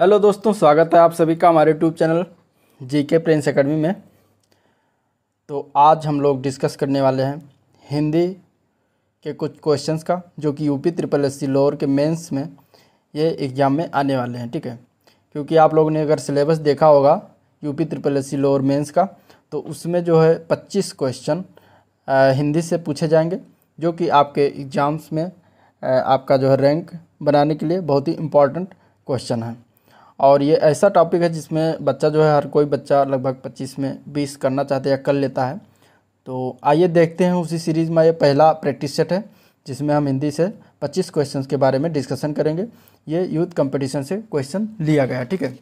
hello दोस्तों स्वागत है आप सभी का हमारे यूट्यूब चैनल जी के प्रिंस अकेडमी में तो आज हम लोग डिस्कस करने वाले हैं हिंदी के कुछ क्वेश्चंस का जो कि UP triple S C lower के मेंस में ये एग्ज़ाम में आने वाले हैं ठीक है क्योंकि आप लोगों ने अगर सिलेबस देखा होगा UP triple S C lower mains का तो उसमें जो है पच्चीस क्वेश्चन हिंदी से पूछे जाएंगे जो कि आपके एग्ज़ाम्स में आपका जो है रैंक बनाने के लिए बहुत ही इम्पॉर्टेंट क्वेश्चन है और ये ऐसा टॉपिक है जिसमें बच्चा जो है हर कोई बच्चा लगभग पच्चीस में बीस करना चाहते या कर लेता है तो आइए देखते हैं उसी सीरीज़ में ये पहला प्रैक्टिस सेट है जिसमें हम हिंदी से पच्चीस क्वेश्चन के बारे में डिस्कसन करेंगे ये यूथ कंपटीशन से क्वेश्चन लिया गया ठीक है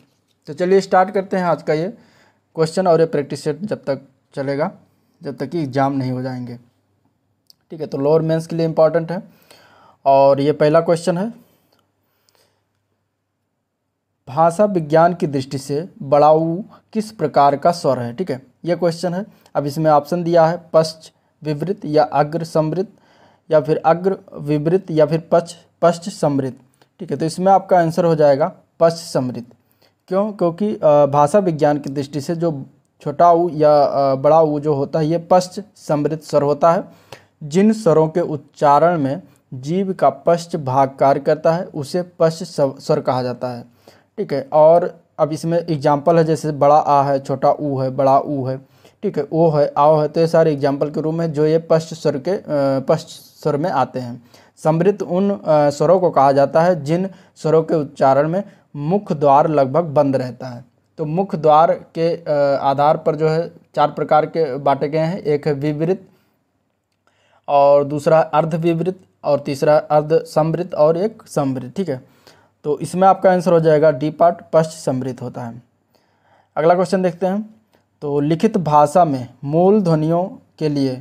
तो चलिए स्टार्ट करते हैं आज का ये क्वेश्चन और ये प्रैक्टिस सेट जब तक चलेगा जब तक कि एग्ज़ाम नहीं हो जाएंगे ठीक है तो लोअर मेंस के लिए इम्पॉर्टेंट है और ये पहला क्वेश्चन है भाषा विज्ञान की दृष्टि से बड़ाऊ किस प्रकार का स्वर है ठीक है यह क्वेश्चन है अब इसमें ऑप्शन दिया है पश्च विवृत या अग्र समृद्ध या फिर अग्र विवृत या फिर पश्च पश्च समृद्ध ठीक है तो इसमें आपका आंसर हो जाएगा पश्च समृद्ध क्यों क्योंकि भाषा विज्ञान की दृष्टि से जो छोटा ऊ या बड़ा ऊ जो होता है ये पश्च समृद्ध स्वर होता है जिन स्वरों के उच्चारण में जीव का पश्च भाग कार्य करता है उसे पश्च स्वर कहा जाता है ठीक है और अब इसमें एग्जाम्पल है जैसे बड़ा आ है छोटा ऊ है बड़ा ऊ है ठीक है ओ है आओ है तो ये सारे एग्जाम्पल के रूप में जो ये पश्च स्वर के पश्च स्वर में आते हैं समृद्ध उन स्वरों को कहा जाता है जिन स्वरों के उच्चारण में मुख द्वार लगभग बंद रहता है तो मुख द्वार के आधार पर जो है चार प्रकार के बांटे गए हैं एक है विवृत और दूसरा अर्ध विवृत और तीसरा अर्ध समृद्ध और एक समृद्ध ठीक है तो इसमें आपका आंसर हो जाएगा डी पार्ट पश्च समृद्ध होता है अगला क्वेश्चन देखते हैं तो लिखित भाषा में मूल ध्वनियों के लिए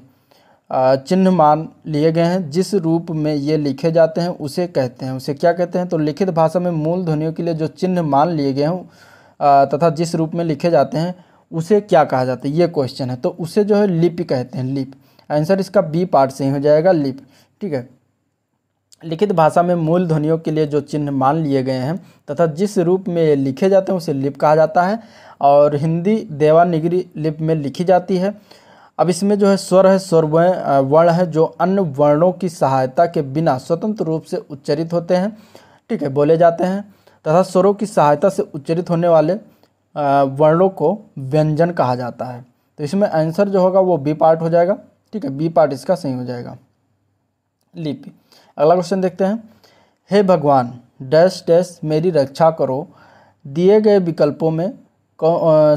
चिन्ह मान लिए गए हैं जिस रूप में ये लिखे जाते हैं उसे कहते हैं उसे क्या कहते हैं तो लिखित भाषा में मूल ध्वनियों के लिए जो चिन्ह मान लिए गए हैं तथा जिस रूप में लिखे जाते हैं उसे क्या कहा जाता है ये क्वेश्चन है तो उसे जो है लिपि कहते हैं लिप आंसर इसका बी पार्ट से ही हो जाएगा लिप ठीक है लिखित भाषा में मूल ध्वनियों के लिए जो चिन्ह मान लिए गए हैं तथा जिस रूप में लिखे जाते हैं उसे लिप कहा जाता है और हिंदी देवानिगरी लिप में लिखी जाती है अब इसमें जो है स्वर है स्वर वर्ण है जो अन्य वर्णों की सहायता के बिना स्वतंत्र रूप से उच्चरित होते हैं ठीक है बोले जाते हैं तथा स्वरों की सहायता से उच्चरित होने वाले वर्णों को व्यंजन कहा जाता है तो इसमें आंसर जो होगा वो बी पार्ट हो जाएगा ठीक है बी पार्ट इसका सही हो जाएगा लिपि अगला क्वेश्चन देखते हैं हे भगवान डैश डैश मेरी रक्षा करो दिए गए विकल्पों में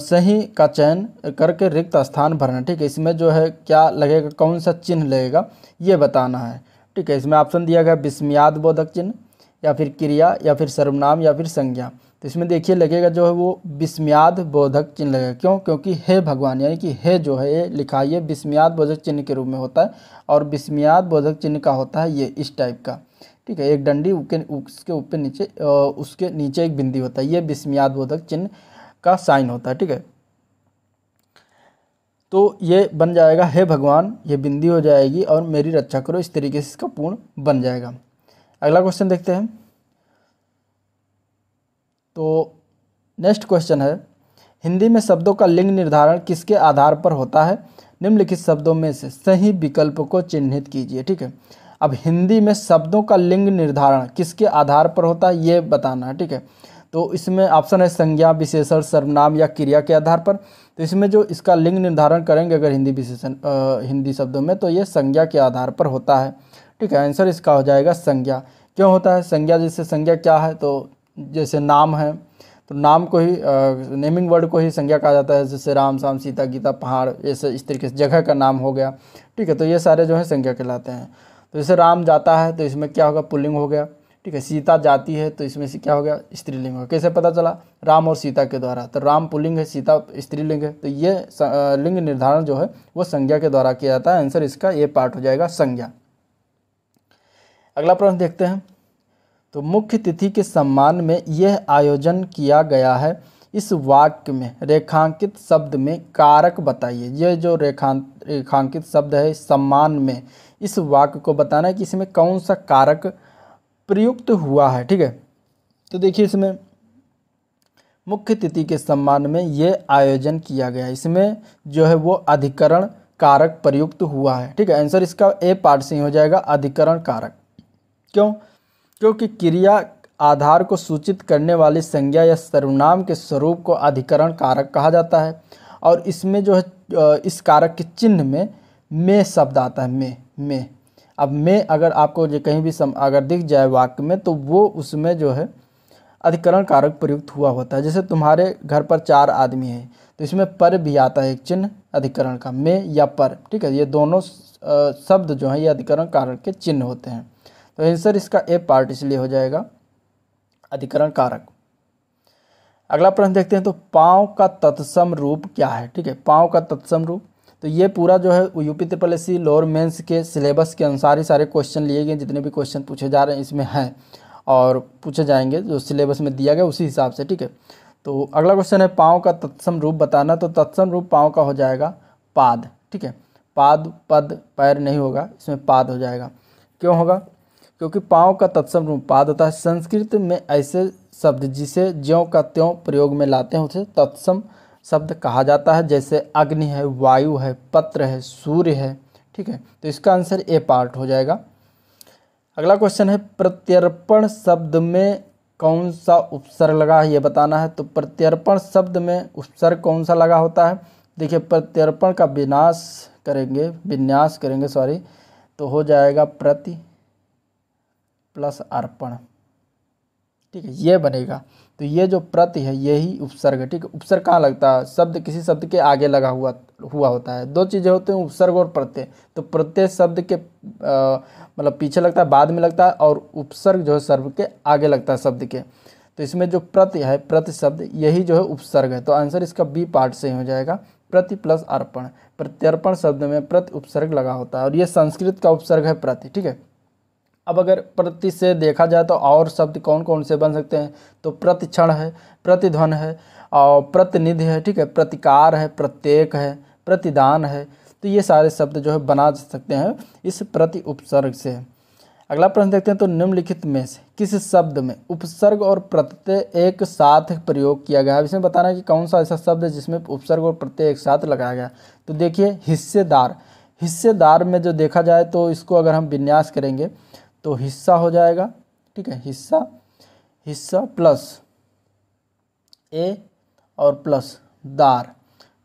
सही का चयन करके रिक्त स्थान भरना ठीक है इसमें जो है क्या लगेगा कौन सा चिन्ह लगेगा ये बताना है ठीक है इसमें ऑप्शन दिया गया विस्मयाद बोधक चिन्ह या फिर क्रिया या फिर सर्वनाम या फिर संज्ञा तो इसमें देखिए लगेगा जो है वो बिस्म्याद बोधक चिन्ह लगेगा क्यों क्योंकि हे भगवान यानी कि हे जो है ये लिखा ये बिस्म्याद बोधक चिन्ह के रूप में होता है और बिस्म्याद बोधक चिन्ह का होता है ये इस टाइप का ठीक है एक डंडी उसके उसके ऊपर नीचे उसके नीचे एक बिंदी होता है ये विस्म्याद बोधक चिन्ह का साइन होता है ठीक है तो ये बन जाएगा हे भगवान ये बिंदी हो जाएगी और मेरी रक्षा करो इस तरीके से इसका पूर्ण बन जाएगा अगला क्वेश्चन देखते हैं तो नेक्स्ट क्वेश्चन है हिंदी में शब्दों का लिंग निर्धारण किसके आधार पर होता है निम्नलिखित शब्दों में से सही विकल्प को चिन्हित कीजिए ठीक है अब हिंदी में शब्दों का लिंग निर्धारण किसके आधार पर होता है ये बताना है ठीक है तो इसमें ऑप्शन है संज्ञा विशेषण सर्वनाम या क्रिया के आधार पर तो इसमें जो इसका लिंग निर्धारण करेंगे अगर हिंदी विशेषण हिंदी शब्दों में तो ये संज्ञा के आधार पर होता है ठीक है आंसर इसका हो जाएगा संज्ञा क्यों होता है संज्ञा जैसे संज्ञा क्या है तो जैसे नाम है तो नाम को ही नेमिंग वर्ड को ही संज्ञा कहा जाता है जैसे राम शाम सीता गीता पहाड़ ऐसे इस तरीके से जगह का नाम हो गया ठीक है तो ये सारे जो है संज्ञा कहलाते हैं तो जैसे राम जाता है तो इसमें क्या होगा पुल्लिंग हो गया ठीक है सीता जाती है तो इसमें से क्या हो गया स्त्रीलिंग हो कैसे पता चला राम और सीता के द्वारा तो राम पुल्लिंग है सीता स्त्रीलिंग है तो ये लिंग निर्धारण जो है वो संज्ञा के द्वारा किया जाता है आंसर इसका ये पार्ट हो जाएगा संज्ञा अगला प्रश्न देखते हैं तो मुख्य तिथि के सम्मान में यह आयोजन किया गया है इस वाक्य में रेखांकित शब्द में कारक बताइए यह जो रेखां रेखांकित शब्द है सम्मान में इस वाक्य को बताना है कि इसमें कौन सा कारक प्रयुक्त हुआ है ठीक है तो देखिए इसमें मुख्य तिथि के सम्मान में यह आयोजन किया गया इसमें जो है वो अधिकरण कारक प्रयुक्त हुआ है ठीक है आंसर इसका ए पार्ट से ही हो जाएगा अधिकरण कारक क्यों क्योंकि क्रिया आधार को सूचित करने वाली संज्ञा या सर्वनाम के स्वरूप को अधिकरण कारक कहा जाता है और इसमें जो है इस कारक के चिन्ह में में शब्द आता है में में अब में अगर आपको जो कहीं भी सम अगर दिख जाए वाक्य में तो वो उसमें जो है अधिकरण कारक प्रयुक्त हुआ होता है जैसे तुम्हारे घर पर चार आदमी हैं तो इसमें पर भी आता है एक चिन्ह अधिकरण का में या पर ठीक है ये दोनों शब्द जो हैं ये अधिकरण कारक के चिन्ह होते हैं तो आंसर इसका ए पार्ट इसलिए हो जाएगा अधिकरण कारक अगला प्रश्न देखते हैं तो पाँव का तत्सम रूप क्या है ठीक है पाँव का तत्सम रूप तो ये पूरा जो है UP triple S C lower mains के सिलेबस के अनुसार ही सारे क्वेश्चन लिए गए जितने भी क्वेश्चन पूछे जा रहे हैं इसमें हैं और पूछे जाएंगे जो सिलेबस में दिया गया उसी हिसाब से ठीक है तो अगला क्वेश्चन है पाँव का तत्सम रूप बताना तो तत्सम रूप पाँव का हो जाएगा पाद ठीक है पाद पद पैर नहीं होगा इसमें पाद हो जाएगा क्यों होगा क्योंकि पाँव का तत्सम रूप पाद होता है संस्कृत में ऐसे शब्द जिसे ज्यों का त्यों प्रयोग में लाते हैं उसे तत्सम शब्द कहा जाता है जैसे अग्नि है वायु है पत्र है सूर्य है ठीक है तो इसका आंसर ए पार्ट हो जाएगा अगला क्वेश्चन है प्रत्यर्पण शब्द में कौन सा उपसर्ग लगा है ये बताना है तो प्रत्यर्पण शब्द में उपसर्ग कौन सा लगा होता है देखिए प्रत्यर्पण का विनाश करेंगे विन्यास करेंगे सॉरी तो हो जाएगा प्रति प्लस अर्पण ठीक है ये बनेगा तो ये जो प्रति है यही उपसर्ग ठीक है उपसर्ग कहाँ लगता है शब्द किसी शब्द के आगे लगा हुआ हुआ होता है दो चीज़ें होते हैं उपसर्ग और प्रत्यय तो प्रत्यय शब्द के मतलब पीछे लगता है बाद में लगता है और उपसर्ग जो है सर्व के आगे लगता है शब्द के तो इसमें जो प्रति है प्रति शब्द यही जो है उपसर्ग है तो आंसर इसका बी पार्ट से हो जाएगा प्रति प्लस अर्पण प्रत्यर्पण शब्द में प्रति उपसर्ग लगा होता है और ये संस्कृत का उपसर्ग है प्रति ठीक है अब अगर प्रति से देखा जाए तो और शब्द कौन कौन से बन सकते हैं तो प्रतिक्षण है प्रतिध्वन है और प्रतिनिधि है ठीक है प्रतिकार है प्रत्येक है प्रतिदान है तो ये सारे शब्द जो है बना सकते हैं इस प्रति उपसर्ग से अगला प्रश्न देखते हैं तो निम्नलिखित में से किस शब्द में उपसर्ग और प्रत्यय एक साथ प्रयोग किया गया है इसमें बताना है कि कौन सा ऐसा शब्द है जिसमें उपसर्ग और प्रत्यय एक साथ लगाया गया तो देखिए हिस्सेदार हिस्सेदार में जो देखा जाए तो इसको अगर हम विन्यास करेंगे तो हिस्सा हो जाएगा ठीक है हिस्सा हिस्सा प्लस ए और प्लस दार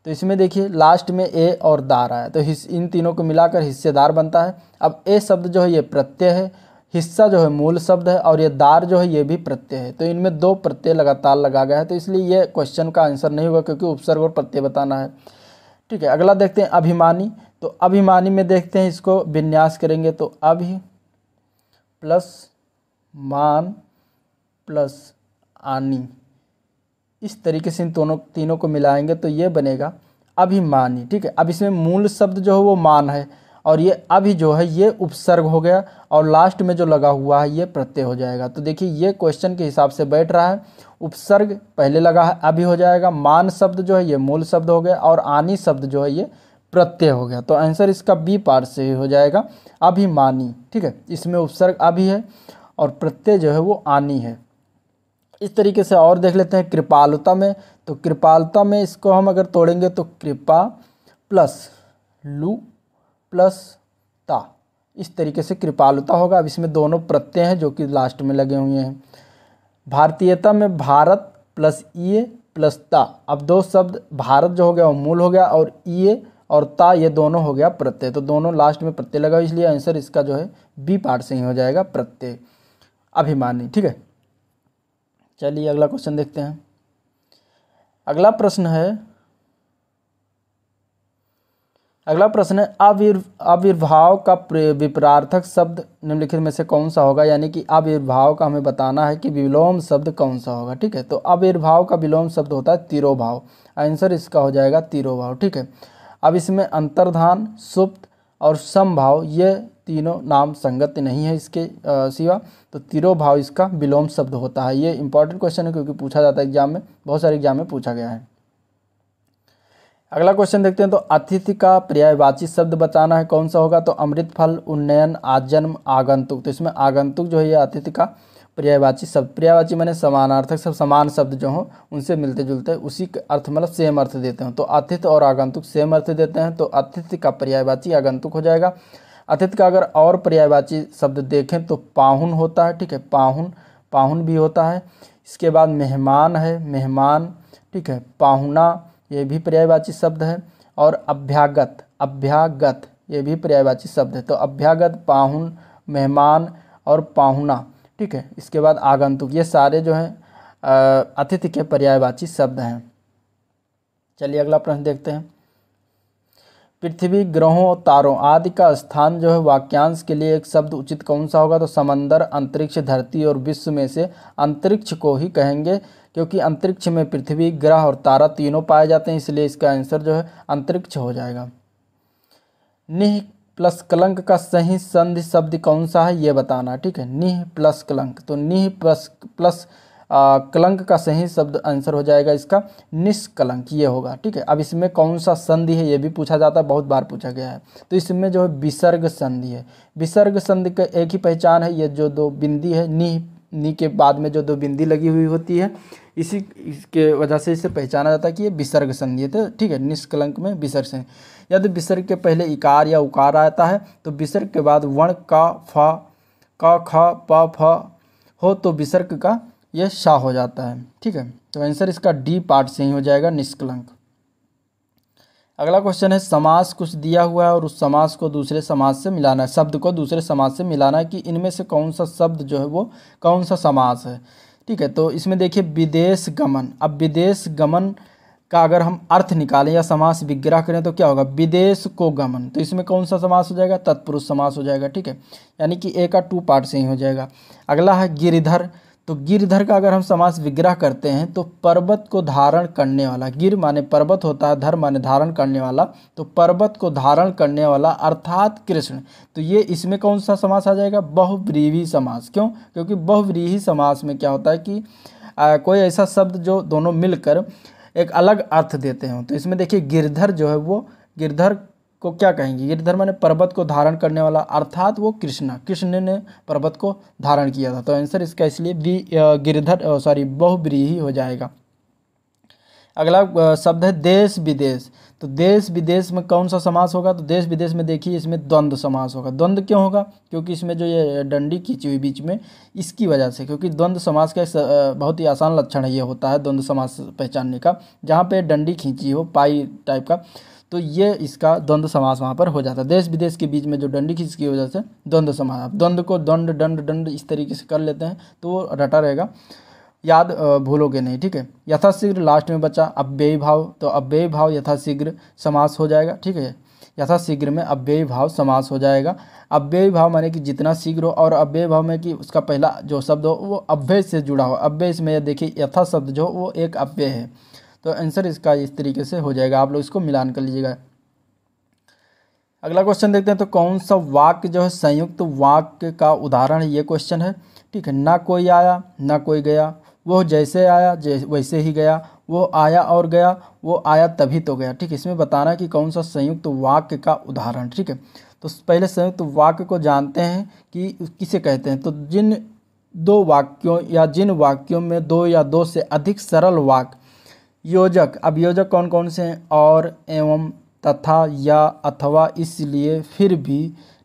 तो इसमें देखिए लास्ट में ए और दार आया तो हिस इन तीनों को मिलाकर हिस्सेदार बनता है अब ए शब्द जो है ये प्रत्यय है हिस्सा जो है मूल शब्द है और ये दार जो है ये भी प्रत्यय है तो इनमें दो प्रत्यय लगातार लगा गया है तो इसलिए ये क्वेश्चन का आंसर नहीं होगा क्योंकि उपसर्ग और प्रत्यय बताना है ठीक है अगला देखते हैं अभिमानी तो अभिमानी में देखते हैं इसको विन्यास करेंगे तो अभी प्लस मान प्लस आनी इस तरीके से इन दोनों तीनों को मिलाएंगे तो ये बनेगा अभिमानी ठीक है अब इसमें मूल शब्द जो है वो मान है और ये अभी जो है ये उपसर्ग हो गया और लास्ट में जो लगा हुआ है ये प्रत्यय हो जाएगा तो देखिए ये क्वेश्चन के हिसाब से बैठ रहा है उपसर्ग पहले लगा है अभी हो जाएगा मान शब्द जो है ये मूल शब्द हो गया और आनी शब्द जो है ये प्रत्यय हो गया तो आंसर इसका बी पार्ट से हो जाएगा अभिमानी ठीक है इसमें उपसर्ग अभी है और प्रत्यय जो है वो आनी है इस तरीके से और देख लेते हैं कृपालुता में तो कृपालुता में इसको हम अगर तोड़ेंगे तो कृपा प्लस लू प्लस ता इस तरीके से कृपालुता होगा अब इसमें दोनों प्रत्यय हैं जो कि लास्ट में लगे हुए हैं भारतीयता में भारत प्लस ये प्लस ता अब दो शब्द भारत जो हो गया वो मूल हो गया और ये और ता ये दोनों हो गया प्रत्यय तो दोनों लास्ट में प्रत्यय लगा इसलिए आंसर इसका जो है बी पार्ट से ही हो जाएगा प्रत्यय अभिमानी ठीक है चलिए अगला क्वेश्चन देखते हैं अगला प्रश्न है अगला प्रश्न है अविर् अविर्भाव का विपरार्थक शब्द निम्नलिखित में से कौन सा होगा यानी कि अविर्भाव का हमें बताना है कि विलोम शब्द कौन सा होगा ठीक है तो अविर्भाव का विलोम शब्द होता है तिरोभाव आंसर इसका हो जाएगा तिरोभाव ठीक है अब इसमें अंतर्धान सुप्त और समभाव ये तीनों नाम संगत नहीं है इसके सिवा तो तिरोभाव इसका विलोम शब्द होता है ये इंपॉर्टेंट क्वेश्चन है क्योंकि पूछा जाता है एग्जाम में बहुत सारे एग्जाम में पूछा गया है अगला क्वेश्चन देखते हैं तो अतिथि का पर्यायवाची शब्द बताना है कौन सा होगा तो अमृत फल उन्नयन आजन्म आगंतुक तो इसमें आगंतुक जो है ये अतिथि का पर्यायवाची शब्द पर्यायवाची मैंने समानार्थक सब समान शब्द जो हों उनसे मिलते जुलते उसी के अर्थ मतलब सेम अर्थ देते हैं तो अतिथि और आगंतुक सेम अर्थ देते हैं तो अतिथि का पर्यायवाची आगंतुक हो जाएगा अतिथि का अगर और पर्यायवाची शब्द देखें तो पाहुन होता है ठीक है पाहुन पाहुन भी होता है इसके बाद मेहमान है मेहमान ठीक है पाहुना ये भी पर्यायवाची शब्द है और अभ्यागत अभ्यागत ये भी पर्यायवाची शब्द है तो अभ्यागत पाहुन मेहमान और पाहुना ठीक है इसके बाद आगंतुक ये सारे जो हैं अतिथि के पर्यायवाची शब्द हैं चलिए अगला प्रश्न देखते हैं पृथ्वी ग्रहों तारों आदि का स्थान जो है वाक्यांश के लिए एक शब्द उचित कौन सा होगा तो समंदर अंतरिक्ष धरती और विश्व में से अंतरिक्ष को ही कहेंगे क्योंकि अंतरिक्ष में पृथ्वी ग्रह और तारा तीनों पाए जाते हैं इसलिए इसका आंसर जो है अंतरिक्ष हो जाएगा निह प्लस कलंक का सही संधि शब्द कौन सा है ये बताना ठीक है निह प्लस कलंक तो निह प्लस प्लस आ, कलंक का सही शब्द आंसर हो जाएगा इसका निष्कलंक ये होगा ठीक है अब इसमें कौन सा संधि है ये भी पूछा जाता है बहुत बार पूछा गया है तो इसमें जो है विसर्ग संधि है विसर्ग संधि का एक ही पहचान है ये जो दो बिंदी है निह नी के बाद में जो दो बिंदी लगी हुई होती है इसी के वजह से इसे पहचाना जाता है कि ये विसर्ग संधि है तो ठीक है निष्कलंक में विसर्ग संधि यदि विसर्ग के पहले इकार या उकार आता है तो विसर्ग के बाद वर्ण का फ का ख प फ हो तो विसर्ग का यह शाह हो जाता है ठीक है तो आंसर इसका डी पार्ट से ही हो जाएगा निष्कलंक अगला क्वेश्चन है समास कुछ दिया हुआ है और उस समास को दूसरे समाज से मिलाना है शब्द को दूसरे समाज से मिलाना है कि इनमें से कौन सा शब्द जो है वो कौन सा समास है ठीक है तो इसमें देखिए विदेश गमन अब विदेश गमन का अगर हम अर्थ निकालें या समास विग्रह करें तो क्या होगा विदेश को गमन तो इसमें कौन सा समास हो जाएगा तत्पुरुष समास हो जाएगा ठीक है यानी कि ए का टू पार्ट से ही हो जाएगा अगला है गिरिधर तो गिरधर का अगर हम समास विग्रह करते हैं तो पर्वत को धारण करने वाला गिर माने पर्वत होता है धर माने धारण करने वाला तो पर्वत को धारण करने वाला अर्थात कृष्ण तो ये इसमें कौन सा समास आ जाएगा बहुव्रीही समास क्यों क्योंकि बहुव्रीही समास में क्या होता है कि आ, कोई ऐसा शब्द जो दोनों मिलकर एक अलग अर्थ देते हों तो इसमें देखिए गिरधर जो है वो गिरधर को क्या कहेंगे गिरिधर ने पर्वत को धारण करने वाला अर्थात वो कृष्णा कृष्ण ने पर्वत को धारण किया था तो आंसर इसका इसलिए बी गिरिधर सॉरी बहुब्रीही हो जाएगा अगला शब्द है देश विदेश तो देश विदेश में कौन सा समास होगा तो देश विदेश में देखिए इसमें द्वंद्व समास होगा द्वंद्व क्यों होगा क्योंकि इसमें जो ये डंडी खींची हुई बीच में इसकी वजह से क्योंकि द्वंद्व समास का एक बहुत ही आसान लक्षण ये होता है द्वंद्व समास पहचानने का जहाँ पे डंडी खींची हो पाई टाइप का तो ये इसका द्वंद्व समास वहाँ पर हो जाता है देश विदेश के बीच में जो डंडी खींच की वजह से द्वंद्व समास आप द्वंद्व को दंड दंड दंड इस तरीके से कर लेते हैं तो वो रटा रहेगा याद भूलोगे नहीं ठीक है यथाशीघ्र लास्ट में बचा अव्ययी भाव तो अव्ययी भाव यथाशीघ्र समास हो जाएगा ठीक है यथाशीघ्र में अव्ययी भाव समास हो जाएगा अव्ययी भाव माने कि जितना शीघ्र हो और अव्यय भाव में कि उसका पहला जो शब्द हो वो अव्यय से जुड़ा हो अव्यय इसमें देखिए यथा शब्द जो वो एक अव्यय है तो आंसर इसका इस तरीके से हो जाएगा आप लोग इसको मिलान कर लीजिएगा अगला क्वेश्चन देखते हैं तो कौन सा वाक्य जो है संयुक्त वाक्य का उदाहरण ये क्वेश्चन है ठीक है ना कोई आया ना कोई गया वो जैसे आया जैसे वैसे ही गया वो आया और गया वो आया तभी तो गया ठीक है इसमें बताना कि कौन सा संयुक्त वाक्य का उदाहरण ठीक है तो पहले संयुक्त वाक्य को जानते हैं कि किसे कहते हैं तो जिन दो वाक्यों या जिन वाक्यों में दो या दो से अधिक सरल वाक्य योजक अब योजक कौन कौन से हैं और एवं तथा या अथवा इसलिए फिर भी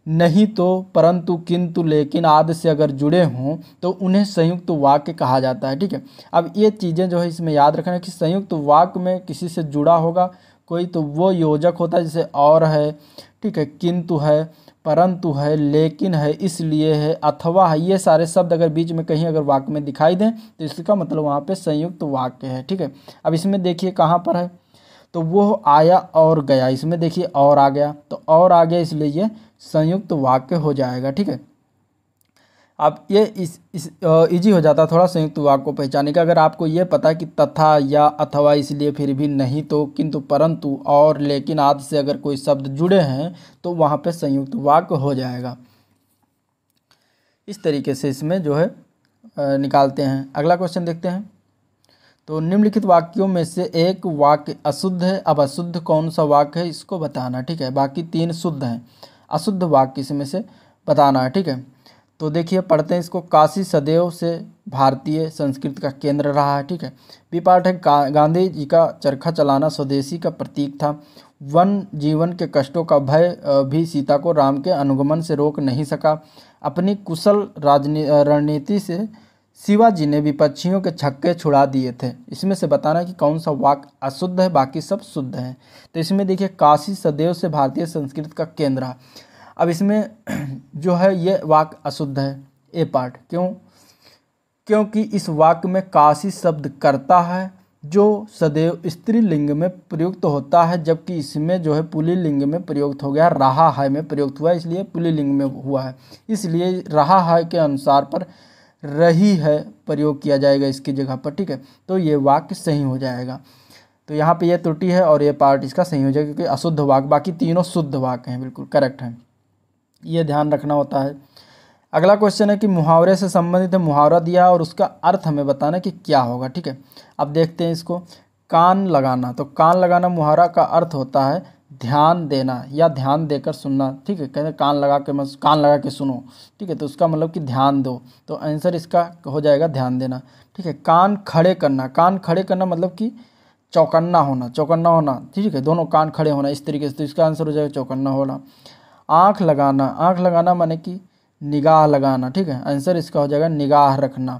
नहीं तो परंतु किंतु लेकिन आदि से अगर जुड़े हों तो उन्हें संयुक्त वाक्य कहा जाता है ठीक है अब ये चीज़ें जो है इसमें याद रखना कि संयुक्त वाक्य में किसी से जुड़ा होगा कोई तो वो योजक होता है जैसे और है ठीक है किंतु है परंतु है लेकिन है इसलिए है अथवा है ये सारे शब्द अगर बीच में कहीं अगर वाक्य में दिखाई दें तो इसका मतलब वहाँ पे संयुक्त वाक्य है ठीक है अब इसमें देखिए कहाँ पर है तो वो आया और गया इसमें देखिए और आ गया तो और आ गया इसलिए ये संयुक्त वाक्य हो जाएगा ठीक है आप ये इस, इस इजी हो जाता थोड़ा संयुक्त वाक को पहचाने का अगर आपको ये पता कि तथा या अथवा इसलिए फिर भी नहीं तो किंतु परंतु और लेकिन आदि से अगर कोई शब्द जुड़े हैं तो वहाँ पे संयुक्त वाक्य हो जाएगा इस तरीके से इसमें जो है निकालते हैं अगला क्वेश्चन देखते हैं तो निम्नलिखित वाक्यों में से एक वाक्य अशुद्ध है अब अशुद्ध कौन सा वाक्य है इसको बताना ठीक है बाकी तीन शुद्ध हैं अशुद्ध वाक्य इसमें से बताना है ठीक है तो देखिए पढ़ते हैं इसको काशी सदैव से भारतीय संस्कृत का केंद्र रहा है ठीक है बी पार्ट है गांधी जी का चरखा चलाना स्वदेशी का प्रतीक था वन जीवन के कष्टों का भय भी सीता को राम के अनुगमन से रोक नहीं सका अपनी कुशल राजनी रणनीति से शिवाजी ने विपक्षियों के छक्के छुड़ा दिए थे इसमें से बताना कि कौन सा वाक अशुद्ध है बाकी सब शुद्ध है तो इसमें देखिए काशी सदैव से भारतीय संस्कृत का केंद्र अब इसमें जो है ये वाक अशुद्ध है ए पार्ट क्यों क्योंकि इस वाक्य में काशी शब्द करता है जो सदैव स्त्रीलिंग में प्रयुक्त होता है जबकि इसमें जो है पुलिलिंग में प्रयुक्त हो गया रहा है में प्रयुक्त हुआ इसलिए पुलिलिंग में हुआ है इसलिए रहा है के अनुसार पर रही है प्रयोग किया जाएगा इसकी जगह पर ठीक है तो ये वाक्य सही हो जाएगा तो यहाँ पे ये त्रुटि है और ये पार्ट इसका सही हो जाएगा क्योंकि अशुद्ध वाक्य बाकी तीनों शुद्ध वाक्य हैं बिल्कुल करेक्ट हैं ये ध्यान रखना होता है अगला क्वेश्चन है कि मुहावरे से संबंधित है मुहावरा दिया और उसका अर्थ हमें बताना कि क्या होगा ठीक है अब देखते हैं इसको कान लगाना तो कान लगाना मुहावरा का अर्थ होता है ध्यान देना या ध्यान देकर सुनना ठीक है कहते कान लगा के मत कान लगा के सुनो ठीक है तो उसका मतलब कि ध्यान दो तो आंसर इसका हो जाएगा ध्यान देना ठीक है कान खड़े करना कान खड़े करना मतलब कि चौकन्ना होना चौकन्ना होना ठीक है दोनों कान खड़े होना इस तरीके से तो इसका आंसर हो जाएगा चौकन्ना होना आँख लगाना आँख लगाना माने कि निगाह लगाना ठीक है आंसर इसका हो जाएगा निगाह रखना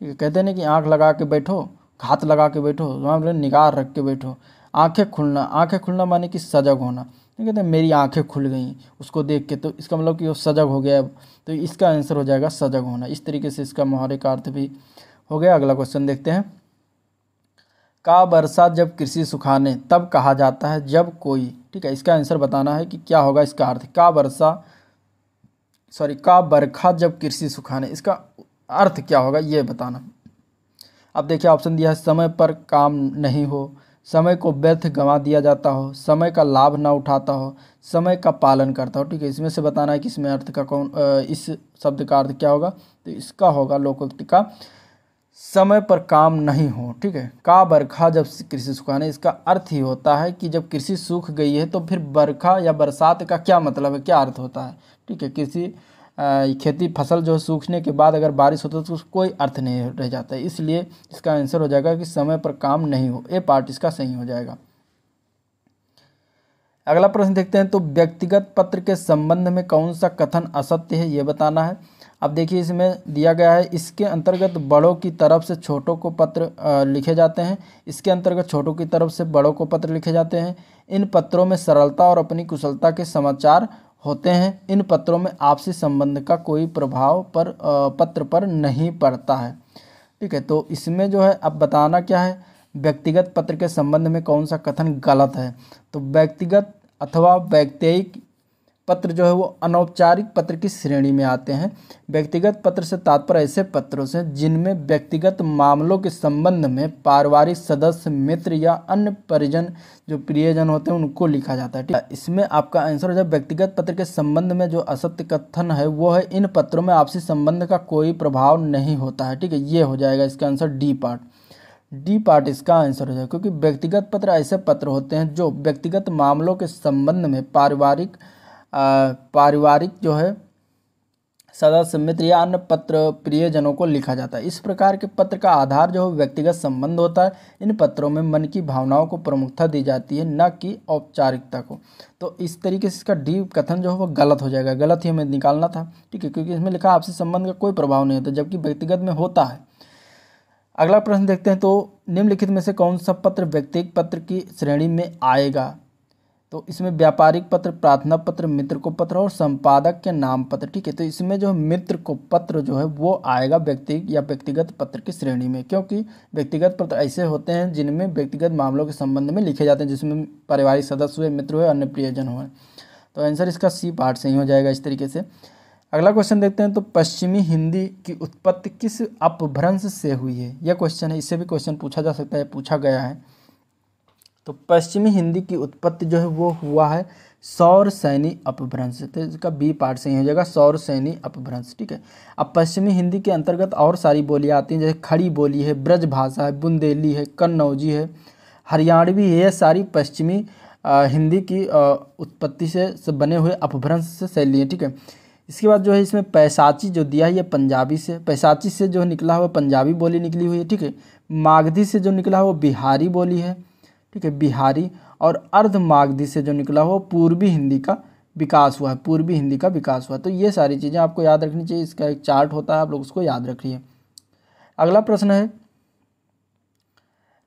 ठीक है कहते ना कि आँख लगा के बैठो हाथ लगा के बैठो वहाँ बोले निगाह रख के बैठो आँखें खुलना आँखें खुलना माने कि सजग होना ठीक है तो मेरी आँखें खुल गई उसको देख के तो इसका मतलब कि वो सजग हो गया अब तो इसका आंसर हो जाएगा सजग होना इस तरीके से इसका मुहारे का अर्थ भी हो गया अगला क्वेश्चन देखते हैं का बरसात जब कृषि सुखाने तब कहा जाता है जब कोई ठीक है इसका आंसर बताना है कि क्या होगा इसका अर्थ का वर्षा सॉरी का बरखा जब कृषि सुखाने इसका अर्थ क्या होगा ये बताना अब देखिए ऑप्शन दिया है समय पर काम नहीं हो समय को व्यर्थ गंवा दिया जाता हो समय का लाभ ना उठाता हो समय का पालन करता हो ठीक है इसमें से बताना है कि इसमें अर्थ का कौन इस शब्द का अर्थ क्या होगा तो इसका होगा लोकोक्ति का समय पर काम नहीं हो ठीक है का बरखा जब कृषि सुखाने इसका अर्थ ही होता है कि जब कृषि सूख गई है तो फिर बरखा या बरसात का क्या मतलब है क्या अर्थ होता है ठीक है कृषि खेती फसल जो है सूखने के बाद अगर बारिश होता तो कोई अर्थ नहीं रह जाता है इसलिए इसका आंसर हो जाएगा कि समय पर काम नहीं हो ए पार्ट इसका सही हो जाएगा अगला प्रश्न देखते हैं तो व्यक्तिगत पत्र के संबंध में कौन सा कथन असत्य है ये बताना है अब देखिए इसमें दिया गया है इसके अंतर्गत बड़ों की तरफ से छोटों को पत्र लिखे जाते हैं इसके अंतर्गत छोटों की तरफ से बड़ों को पत्र लिखे जाते हैं इन पत्रों में सरलता और अपनी कुशलता के समाचार होते हैं इन पत्रों में आपसी संबंध का कोई प्रभाव पर पत्र पर नहीं पड़ता है ठीक है तो इसमें जो है अब बताना क्या है व्यक्तिगत पत्र के संबंध में कौन सा कथन गलत है तो व्यक्तिगत अथवा व्यक्तिक पत्र जो है वो अनौपचारिक पत्र की श्रेणी में आते हैं व्यक्तिगत पत्र से तात्पर्य ऐसे पत्रों से जिनमें व्यक्तिगत मामलों के संबंध में पारिवारिक सदस्य मित्र या अन्य परिजन जो प्रियजन होते हैं उनको लिखा जाता है ठीक है इसमें आपका आंसर हो जाए व्यक्तिगत पत्र के संबंध में जो असत्य कथन है वो है इन पत्रों में आपसी संबंध का कोई प्रभाव नहीं होता है ठीक है ये हो जाएगा इसका answer D part D part इसका आंसर हो जाएगा क्योंकि व्यक्तिगत पत्र ऐसे पत्र होते हैं जो व्यक्तिगत मामलों के संबंध में पारिवारिक पारिवारिक जो है सदस्य मित्र या अन्य पत्र प्रियजनों को लिखा जाता है इस प्रकार के पत्र का आधार जो है व्यक्तिगत संबंध होता है इन पत्रों में मन की भावनाओं को प्रमुखता दी जाती है न कि औपचारिकता को तो इस तरीके से इसका डी कथन जो है वो गलत हो जाएगा गलत ही हमें निकालना था ठीक है क्योंकि इसमें लिखा आपसी संबंध का कोई प्रभाव नहीं होता जबकि व्यक्तिगत में होता है अगला प्रश्न देखते हैं तो निम्नलिखित में से कौन सा पत्र व्यक्तिगत पत्र की श्रेणी में आएगा तो इसमें व्यापारिक पत्र प्रार्थना पत्र मित्र को पत्र और संपादक के नाम पत्र ठीक है तो इसमें जो मित्र को पत्र जो है वो आएगा व्यक्ति या व्यक्तिगत पत्र की श्रेणी में क्योंकि व्यक्तिगत पत्र ऐसे होते हैं जिनमें व्यक्तिगत मामलों के संबंध में लिखे जाते हैं जिसमें पारिवारिक सदस्य हुए मित्र हुए अन्य प्रियजन हुए तो आंसर इसका सी पार्ट सही हो जाएगा इस तरीके से अगला क्वेश्चन देखते हैं तो पश्चिमी हिंदी की उत्पत्ति किस अपभ्रंश से हुई है यह क्वेश्चन है इससे भी क्वेश्चन पूछा जा सकता है पूछा गया है तो पश्चिमी हिंदी की उत्पत्ति जो है वो हुआ है सौर सैनी अपभ्रंश तो इसका बी पार्ट सही हो जाएगा सौर सैनी अपभ्रंश ठीक है अब पश्चिमी हिंदी के अंतर्गत और सारी बोलियाँ आती हैं जैसे खड़ी बोली है ब्रज भाषा है बुंदेली है कन्नौजी है हरियाणवी है ये सारी पश्चिमी हिंदी की उत्पत्ति से बने हुए अपभ्रंश से शैली है ठीक है इसके बाद जो है इसमें पैसाची जो दिया है ये पंजाबी से पैसाची से जो निकला हुआ पंजाबी बोली निकली हुई है ठीक है मागधी से जो निकला हुआ बिहारी बोली है ठीक है बिहारी और अर्ध मागधी से जो निकला हुआ पूर्वी हिंदी का विकास हुआ है पूर्वी हिंदी का विकास हुआ तो ये सारी चीज़ें आपको याद रखनी चाहिए इसका एक चार्ट होता है आप लोग उसको याद रखिए अगला प्रश्न है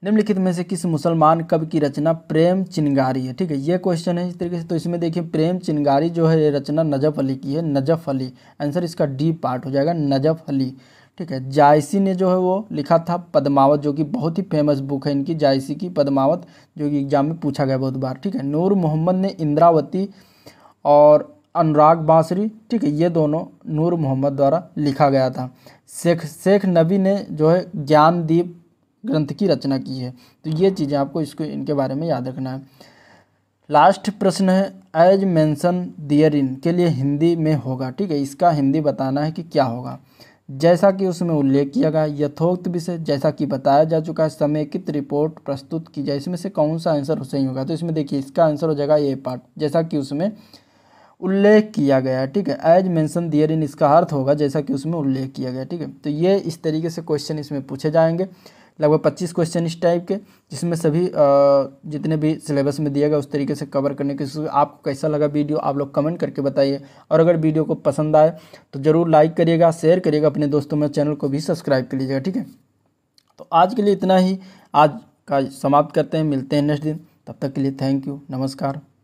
निम्नलिखित में से किस मुसलमान कवि की रचना प्रेम चिनगारी है ठीक है ये क्वेश्चन है इस तरीके से तो इसमें देखिए प्रेम चिनगारी जो है ये रचना नजफ अली की है नजफ अली आंसर इसका डी पार्ट हो जाएगा नजफ अली ठीक है जायसी ने जो है वो लिखा था पद्मावत जो कि बहुत ही फेमस बुक है इनकी जायसी की पद्मावत जो कि एग्जाम में पूछा गया बहुत बार ठीक है नूर मोहम्मद ने इंद्रावती और अनुराग बांसुरी ठीक है ये दोनों नूर मोहम्मद द्वारा लिखा गया था शेख शेख नबी ने जो है ज्ञानदीप ग्रंथ की रचना की है तो ये चीज़ें आपको इसको इनके बारे में याद रखना है लास्ट प्रश्न है एज मेंशन दियर इन के लिए हिंदी में होगा ठीक है इसका हिंदी बताना है कि क्या होगा जैसा कि उसमें उल्लेख किया गया यथोक्त विषय जैसा कि बताया जा चुका है समेकित रिपोर्ट प्रस्तुत की जाए इसमें से कौन सा आंसर सही होगा तो इसमें देखिए इसका आंसर हो जाएगा ये पार्ट जैसा कि उसमें उल्लेख किया गया है ठीक है एज मेंशन दियर इन इसका अर्थ होगा जैसा कि उसमें उल्लेख किया गया ठीक है तो ये इस तरीके से क्वेश्चन इसमें पूछे जाएंगे लगभग पच्चीस क्वेश्चन इस टाइप के जिसमें सभी जितने भी सिलेबस में दिया गया उस तरीके से कवर करने की आपको कैसा लगा वीडियो आप लोग कमेंट करके बताइए और अगर वीडियो को पसंद आए तो ज़रूर लाइक करिएगा शेयर करिएगा अपने दोस्तों में चैनल को भी सब्सक्राइब कर लीजिएगा ठीक है तो आज के लिए इतना ही आज का समाप्त करते हैं मिलते हैं नेक्स्ट दिन तब तक के लिए थैंक यू नमस्कार